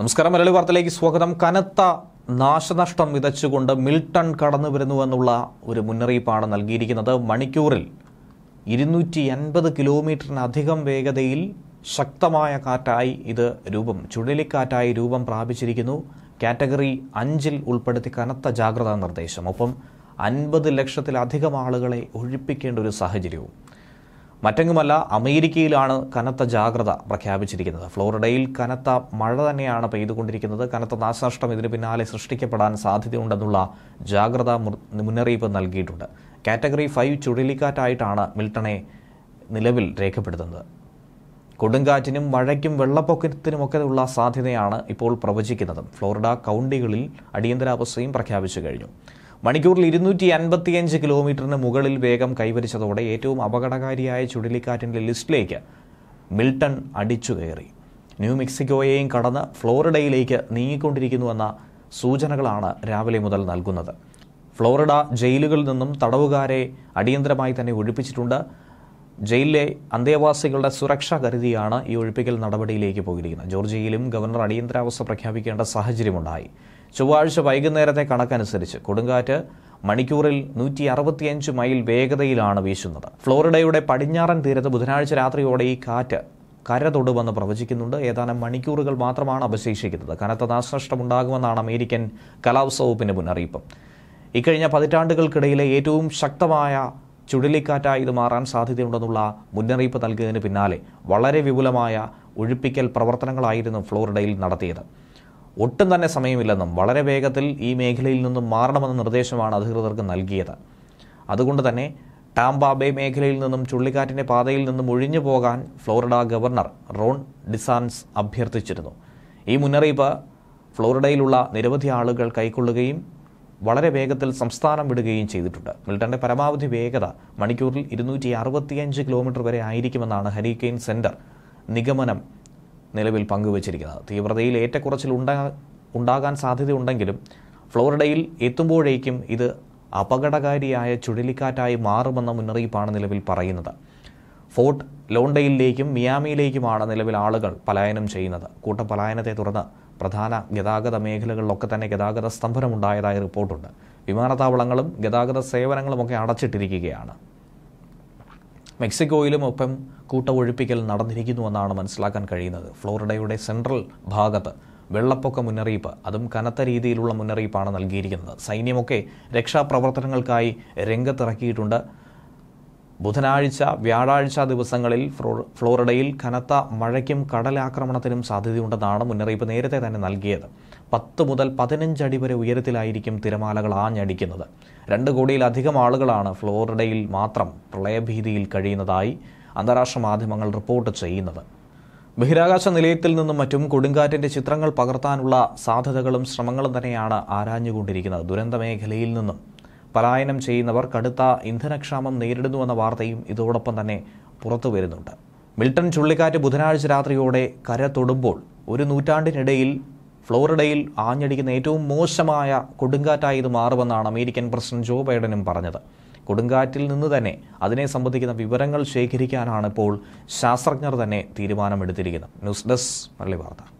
നമസ്കാരം മലയാളി വാർത്തയിലേക്ക് സ്വാഗതം കനത്ത നാശനഷ്ടം വിതച്ചുകൊണ്ട് മിൽട്ടൺ കടന്നു വരുന്നുവെന്നുള്ള ഒരു മുന്നറിയിപ്പാണ് നൽകിയിരിക്കുന്നത് മണിക്കൂറിൽ ഇരുന്നൂറ്റി അൻപത് കിലോമീറ്ററിനധികം വേഗതയിൽ ശക്തമായ കാറ്റായി ഇത് രൂപം ചുഴലിക്കാറ്റായി രൂപം പ്രാപിച്ചിരിക്കുന്നു കാറ്റഗറി അഞ്ചിൽ ഉൾപ്പെടുത്തി കനത്ത ജാഗ്രതാ നിർദ്ദേശം ഒപ്പം അൻപത് ലക്ഷത്തിലധികം ആളുകളെ ഒഴിപ്പിക്കേണ്ട ഒരു സാഹചര്യവും മറ്റെങ്ങുമല്ല അമേരിക്കയിലാണ് കനത്ത ജാഗ്രത പ്രഖ്യാപിച്ചിരിക്കുന്നത് ഫ്ലോറിഡയിൽ കനത്ത മഴ തന്നെയാണ് പെയ്തുകൊണ്ടിരിക്കുന്നത് കനത്ത നാശനഷ്ടം ഇതിന് പിന്നാലെ സൃഷ്ടിക്കപ്പെടാൻ സാധ്യതയുണ്ടെന്നുള്ള ജാഗ്രതാ മുന്നറിയിപ്പ് നൽകിയിട്ടുണ്ട് കാറ്റഗറി ഫൈവ് ചുഴലിക്കാറ്റായിട്ടാണ് മിൽട്ടണെ നിലവിൽ രേഖപ്പെടുത്തുന്നത് കൊടുങ്കാറ്റിനും മഴയ്ക്കും വെള്ളപ്പൊക്കത്തിനുമൊക്കെ ഉള്ള സാധ്യതയാണ് ഇപ്പോൾ പ്രവചിക്കുന്നത് ഫ്ലോറിഡ കൗണ്ടികളിൽ അടിയന്തരാവസ്ഥയും പ്രഖ്യാപിച്ചു കഴിഞ്ഞു മണിക്കൂറിൽ ഇരുന്നൂറ്റി അൻപത്തിയഞ്ച് കിലോമീറ്ററിന് മുകളിൽ വേഗം കൈവരിച്ചതോടെ ഏറ്റവും അപകടകാരിയായ ചുഴലിക്കാറ്റിൻ്റെ ലിസ്റ്റിലേക്ക് മിൽട്ടൺ അടിച്ചു കയറി ന്യൂ മെക്സിക്കോയെയും കടന്ന് ഫ്ലോറിഡയിലേക്ക് നീങ്ങിക്കൊണ്ടിരിക്കുന്നുവെന്ന സൂചനകളാണ് രാവിലെ മുതൽ നൽകുന്നത് ഫ്ലോറിഡ ജയിലുകളിൽ നിന്നും തടവുകാരെ അടിയന്തരമായി തന്നെ ഒഴിപ്പിച്ചിട്ടുണ്ട് ജയിലിലെ അന്തേവാസികളുടെ സുരക്ഷ കരുതിയാണ് ഈ ഒഴിപ്പിക്കൽ നടപടിയിലേക്ക് പോയിരിക്കുന്നത് ജോർജിയയിലും ഗവർണർ അടിയന്തരാവസ്ഥ പ്രഖ്യാപിക്കേണ്ട സാഹചര്യമുണ്ടായി ചൊവ്വാഴ്ച വൈകുന്നേരത്തെ കണക്കനുസരിച്ച് കൊടുങ്കാറ്റ് മണിക്കൂറിൽ നൂറ്റി അറുപത്തിയഞ്ച് മൈൽ വേഗതയിലാണ് വീശുന്നത് ഫ്ലോറിഡയുടെ പടിഞ്ഞാറൻ തീരത്ത് ബുധനാഴ്ച രാത്രിയോടെ ഈ കാറ്റ് കര തൊടുമെന്ന് പ്രവചിക്കുന്നുണ്ട് ഏതാനും മണിക്കൂറുകൾ മാത്രമാണ് അവശേഷിക്കുന്നത് കനത്ത നാശനഷ്ടമുണ്ടാകുമെന്നാണ് അമേരിക്കൻ കലാവസ്ഥ വകുപ്പിന്റെ മുന്നറിയിപ്പ് ഇക്കഴിഞ്ഞ പതിറ്റാണ്ടുകൾക്കിടയിലെ ഏറ്റവും ശക്തമായ ചുഴലിക്കാറ്റായി ഇത് മാറാൻ സാധ്യതയുണ്ടെന്നുള്ള മുന്നറിയിപ്പ് നൽകിയതിന് പിന്നാലെ വളരെ വിപുലമായ ഒഴിപ്പിക്കൽ പ്രവർത്തനങ്ങളായിരുന്നു ഫ്ലോറിഡയിൽ നടത്തിയത് ഒട്ടും തന്നെ സമയമില്ലെന്നും വളരെ വേഗത്തിൽ ഈ മേഖലയിൽ നിന്നും മാറണമെന്ന നിർദ്ദേശമാണ് അധികൃതർക്ക് നൽകിയത് അതുകൊണ്ട് തന്നെ ടാംബാബെ മേഖലയിൽ നിന്നും ചുള്ളിക്കാറ്റിൻ്റെ പാതയിൽ നിന്നും ഒഴിഞ്ഞു പോകാൻ ഫ്ലോറിഡ ഗവർണർ റോൺ ഡിസാൻസ് അഭ്യർത്ഥിച്ചിരുന്നു ഈ മുന്നറിയിപ്പ് ഫ്ലോറിഡയിലുള്ള നിരവധി ആളുകൾ കൈക്കൊള്ളുകയും വളരെ വേഗത്തിൽ സംസ്ഥാനം വിടുകയും ചെയ്തിട്ടുണ്ട് മിൽട്ടന്റെ പരമാവധി വേഗത മണിക്കൂറിൽ ഇരുന്നൂറ്റി അറുപത്തിയഞ്ച് കിലോമീറ്റർ വരെ ആയിരിക്കുമെന്നാണ് ഹരിക്കെയിൻ സെൻറ്റർ നിഗമനം നിലവിൽ പങ്കുവച്ചിരിക്കുന്നത് തീവ്രതയിൽ ഏറ്റക്കുറച്ചിൽ ഉണ്ടാ ഉണ്ടാകാൻ സാധ്യതയുണ്ടെങ്കിലും ഫ്ലോറിഡയിൽ എത്തുമ്പോഴേക്കും ഇത് അപകടകാരിയായ ചുഴലിക്കാറ്റായി മാറുമെന്ന മുന്നറിയിപ്പാണ് നിലവിൽ പറയുന്നത് ഫോർട്ട് ലോണ്ടയിലേക്കും മിയാമിയിലേക്കുമാണ് നിലവിൽ ആളുകൾ പലായനം ചെയ്യുന്നത് കൂട്ടപലായനത്തെ തുടർന്ന് പ്രധാന ഗതാഗത മേഖലകളിലൊക്കെ തന്നെ ഗതാഗത സ്തംഭനമുണ്ടായതായി റിപ്പോർട്ടുണ്ട് വിമാനത്താവളങ്ങളും ഗതാഗത സേവനങ്ങളുമൊക്കെ അടച്ചിട്ടിരിക്കുകയാണ് മെക്സിക്കോയിലും ഒപ്പം കൂട്ട ഒഴിപ്പിക്കൽ നടന്നിരിക്കുന്നുവെന്നാണ് മനസ്സിലാക്കാൻ കഴിയുന്നത് ഫ്ലോറിഡയുടെ സെൻട്രൽ ഭാഗത്ത് വെള്ളപ്പൊക്ക മുന്നറിയിപ്പ് അതും കനത്ത രീതിയിലുള്ള മുന്നറിയിപ്പാണ് നൽകിയിരിക്കുന്നത് സൈന്യമൊക്കെ രക്ഷാപ്രവർത്തനങ്ങൾക്കായി രംഗത്തിറക്കിയിട്ടുണ്ട് ബുധനാഴ്ച വ്യാഴാഴ്ച ദിവസങ്ങളിൽ ഫ്ലോറിഡയിൽ കനത്ത മഴയ്ക്കും കടലാക്രമണത്തിനും സാധ്യതയുണ്ടെന്നാണ് മുന്നറിയിപ്പ് നേരത്തെ തന്നെ നൽകിയത് പത്ത് മുതൽ പതിനഞ്ച് അടി വരെ ഉയരത്തിലായിരിക്കും തിരമാലകൾ ആഞ്ഞടിക്കുന്നത് രണ്ട് കോടിയിലധികം ആളുകളാണ് ഫ്ലോറിഡയിൽ മാത്രം പ്രളയഭീതിയിൽ കഴിയുന്നതായി അന്താരാഷ്ട്ര മാധ്യമങ്ങൾ റിപ്പോർട്ട് ചെയ്യുന്നത് ബഹിരാകാശ നിലയത്തിൽ നിന്നും മറ്റും കൊടുങ്കാറ്റിന്റെ ചിത്രങ്ങൾ പകർത്താനുള്ള സാധ്യതകളും ശ്രമങ്ങളും തന്നെയാണ് ആരാഞ്ഞുകൊണ്ടിരിക്കുന്നത് ദുരന്ത മേഖലയിൽ നിന്നും പലായനം ചെയ്യുന്നവർ കടുത്ത ഇന്ധനക്ഷാമം നേരിടുന്നുവെന്ന വാർത്തയും ഇതോടൊപ്പം തന്നെ പുറത്തു വരുന്നുണ്ട് മിൽട്ടൺ ചുള്ളിക്കാറ്റ് ബുധനാഴ്ച രാത്രിയോടെ കര തൊടുമ്പോൾ ഒരു നൂറ്റാണ്ടിനിടയിൽ ഫ്ലോറിഡയിൽ ആഞ്ഞടിക്കുന്ന ഏറ്റവും മോശമായ കൊടുങ്കാറ്റായി ഇത് മാറുമെന്നാണ് അമേരിക്കൻ പ്രസിഡന്റ് ജോ ബൈഡനും പറഞ്ഞത് കൊടുങ്കാറ്റിൽ നിന്ന് തന്നെ അതിനെ സംബന്ധിക്കുന്ന വിവരങ്ങൾ ശേഖരിക്കാനാണ് ഇപ്പോൾ ശാസ്ത്രജ്ഞർ തന്നെ തീരുമാനമെടുത്തിരിക്കുന്നത് ന്യൂസ് ഡെസ്ക് പള്ളി വാർത്ത